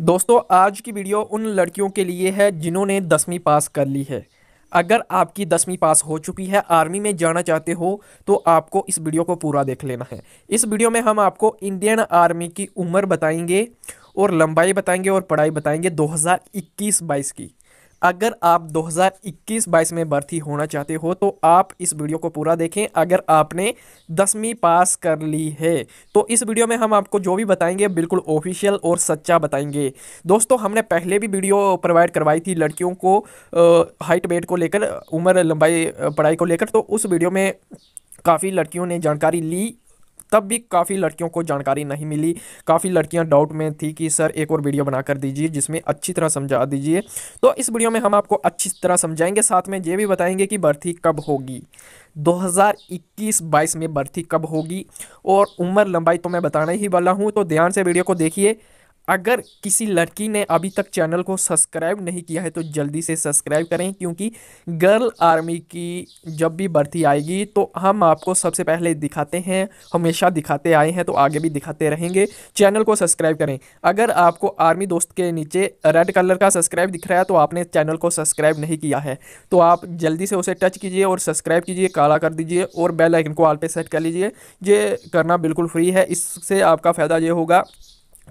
दोस्तों आज की वीडियो उन लड़कियों के लिए है जिन्होंने दसवीं पास कर ली है अगर आपकी दसवीं पास हो चुकी है आर्मी में जाना चाहते हो तो आपको इस वीडियो को पूरा देख लेना है इस वीडियो में हम आपको इंडियन आर्मी की उम्र बताएंगे और लंबाई बताएंगे और पढ़ाई बताएंगे 2021-22 की अगर आप 2021-22 में भर्ती होना चाहते हो तो आप इस वीडियो को पूरा देखें अगर आपने दसवीं पास कर ली है तो इस वीडियो में हम आपको जो भी बताएंगे बिल्कुल ऑफिशियल और सच्चा बताएंगे दोस्तों हमने पहले भी वीडियो प्रोवाइड करवाई थी लड़कियों को हाइट वेट को लेकर उम्र लंबाई पढ़ाई को लेकर तो उस वीडियो में काफ़ी लड़कियों ने जानकारी ली तब भी काफ़ी लड़कियों को जानकारी नहीं मिली काफ़ी लड़कियां डाउट में थी कि सर एक और वीडियो बना कर दीजिए जिसमें अच्छी तरह समझा दीजिए तो इस वीडियो में हम आपको अच्छी तरह समझाएंगे साथ में ये भी बताएंगे कि भर्ती कब होगी 2021-22 में भर्ती कब होगी और उम्र लंबाई तो मैं बताना ही वाला हूँ तो ध्यान से वीडियो को देखिए अगर किसी लड़की ने अभी तक चैनल को सब्सक्राइब नहीं किया है तो जल्दी से सब्सक्राइब करें क्योंकि गर्ल आर्मी की जब भी भर्ती आएगी तो हम आपको सबसे पहले दिखाते हैं हमेशा दिखाते आए हैं तो आगे भी दिखाते रहेंगे चैनल को सब्सक्राइब करें अगर आपको आर्मी दोस्त के नीचे रेड कलर का सब्सक्राइब दिख रहा है तो आपने चैनल को सब्सक्राइब नहीं किया है तो आप जल्दी से उसे टच कीजिए और सब्सक्राइब कीजिए काला कर दीजिए और बेल आइकन को आल पे सेट कर लीजिए ये करना बिल्कुल फ्री है इससे आपका फ़ायदा ये होगा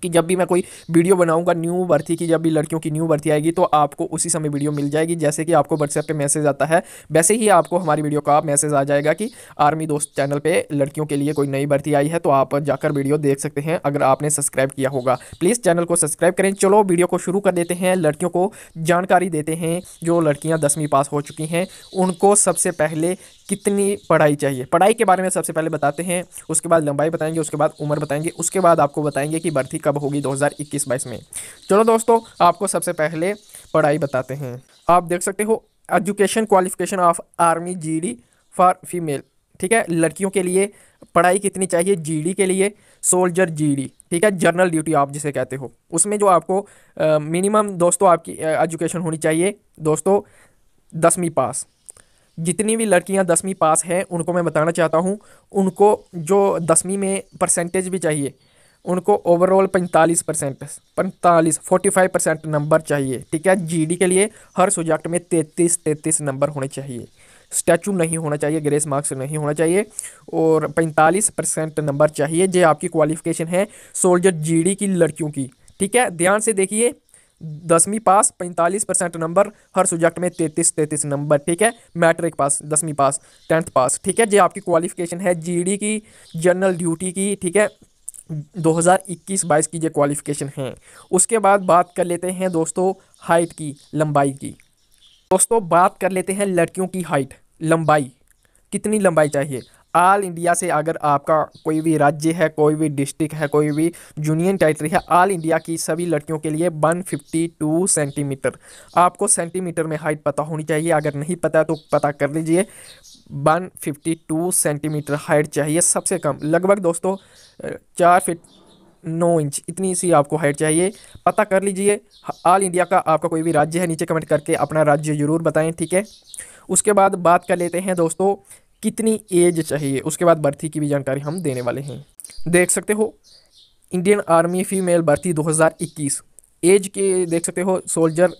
कि जब भी मैं कोई वीडियो बनाऊंगा न्यू भर्ती की जब भी लड़कियों की न्यू भर्ती आएगी तो आपको उसी समय वीडियो मिल जाएगी जैसे कि आपको व्हाट्सएप पे मैसेज आता है वैसे ही आपको हमारी वीडियो का मैसेज आ जाएगा कि आर्मी दोस्त चैनल पे लड़कियों के लिए कोई नई भर्ती आई है तो आप जाकर वीडियो देख सकते हैं अगर आपने सब्सक्राइब किया होगा प्लीज़ चैनल को सब्सक्राइब करें चलो वीडियो को शुरू कर देते हैं लड़कियों को जानकारी देते हैं जो लड़कियाँ दसवीं पास हो चुकी हैं उनको सबसे पहले कितनी पढ़ाई चाहिए पढ़ाई के बारे में सबसे पहले बताते हैं उसके बाद लंबाई बताएंगे उसके बाद उम्र बताएंगे उसके बाद आपको बताएंगे कि भर्ती कब होगी 2021-22 में चलो दोस्तों आपको सबसे पहले पढ़ाई बताते हैं आप देख सकते हो education qualification of army GD for female ठीक है लड़कियों के लिए पढ़ाई कितनी चाहिए जीडी के लिए सोल्जर जीडी ठीक है जर्नल ड्यूटी आप जिसे कहते हो उसमें जो आपको मिनिमम दोस्तों आपकी एजुकेशन होनी चाहिए दोस्तों दसवीं पास जितनी भी लड़कियां दसवीं पास हैं उनको मैं बताना चाहता हूं उनको जो दसवीं में परसेंटेज भी चाहिए उनको ओवरऑल 45 परसेंट पैंतालीस फोर्टी फाइव परसेंट नंबर चाहिए ठीक है जीडी के लिए हर सब्जेक्ट में तैंतीस तैंतीस नंबर होने चाहिए स्टैचू नहीं होना चाहिए ग्रेस मार्क्स नहीं होना चाहिए और पैंतालीस परसेंट नंबर चाहिए जो आपकी क्वालिफिकेशन है सोल्जर जीडी की लड़कियों की ठीक है ध्यान से देखिए दसवीं पास पैंतालीस परसेंट नंबर हर सब्जेक्ट में तैंतीस तैंतीस नंबर ठीक है मैट्रिक पास दसवीं पास टेंथ पास ठीक है जो आपकी क्वालिफिकेशन है जीडी की जनरल ड्यूटी की ठीक है 2021-22 की ये क्वालिफिकेशन है उसके बाद बात कर लेते हैं दोस्तों हाइट की लंबाई की दोस्तों बात कर लेते हैं लड़कियों की हाइट लंबाई कितनी लंबाई चाहिए ऑल इंडिया से अगर आपका कोई भी राज्य है कोई भी डिस्ट्रिक्ट है कोई भी यूनियन टेरिटरी है ऑल इंडिया की सभी लड़कियों के लिए 152 सेंटीमीटर आपको सेंटीमीटर में हाइट पता होनी चाहिए अगर नहीं पता तो पता कर लीजिए टू सेंटीमीटर हाइट चाहिए सबसे कम लगभग दोस्तों चार फिट नौ इंच इतनी सी आपको हाइट चाहिए पता कर लीजिए ऑल इंडिया का आपका कोई भी राज्य है नीचे कमेंट करके अपना राज्य ज़रूर बताएं ठीक है उसके बाद बात कर लेते हैं दोस्तों कितनी एज चाहिए उसके बाद भर्ती की भी जानकारी हम देने वाले हैं देख सकते हो इंडियन आर्मी फीमेल भर्ती 2021 एज के देख सकते हो soldier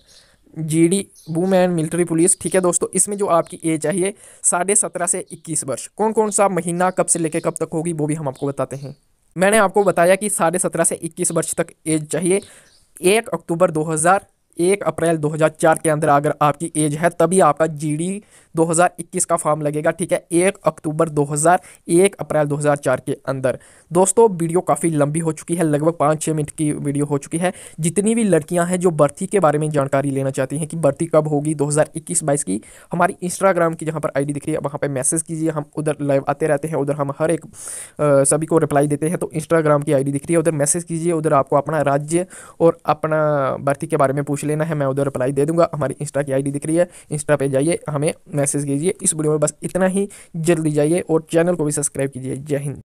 GD D and military police ठीक है दोस्तों इसमें जो आपकी एज चाहिए साढ़े सत्रह से इक्कीस वर्ष कौन कौन सा महीना कब से लेकर कब तक होगी वो भी हम आपको बताते हैं मैंने आपको बताया कि साढ़े सत्रह से इक्कीस वर्ष तक एज चाहिए एक अक्टूबर हज़ार एक अप्रैल 2004 के अंदर अगर आपकी एज है तभी आपका जीडी 2021 का फॉर्म लगेगा ठीक है एक अक्टूबर 2000 एक अप्रैल 2004 के अंदर दोस्तों वीडियो काफ़ी लंबी हो चुकी है लगभग पाँच छः मिनट की वीडियो हो चुकी है जितनी भी लड़कियां हैं जो भर्ती के बारे में जानकारी लेना चाहती हैं कि भर्ती कब होगी 2021 हज़ार की हमारी इंस्टाग्राम की जहाँ पर आई दिख रही है वहाँ पर मैसेज कीजिए हम उधर लाइव आते रहते हैं उधर हम हर एक आ, सभी को रिप्लाई देते हैं तो इंस्टाग्राम की आई दिख रही है उधर मैसेज कीजिए उधर आपको अपना राज्य और अपना भर्ती के बारे में पूछ लेना है मैं उधर रिप्लाई दे दूंगा हमारी इंस्टा की आईडी दिख रही है इंस्टा पे जाइए हमें मैसेज कीजिए इस वीडियो में बस इतना ही जल्दी जाइए और चैनल को भी सब्सक्राइब कीजिए जय हिंद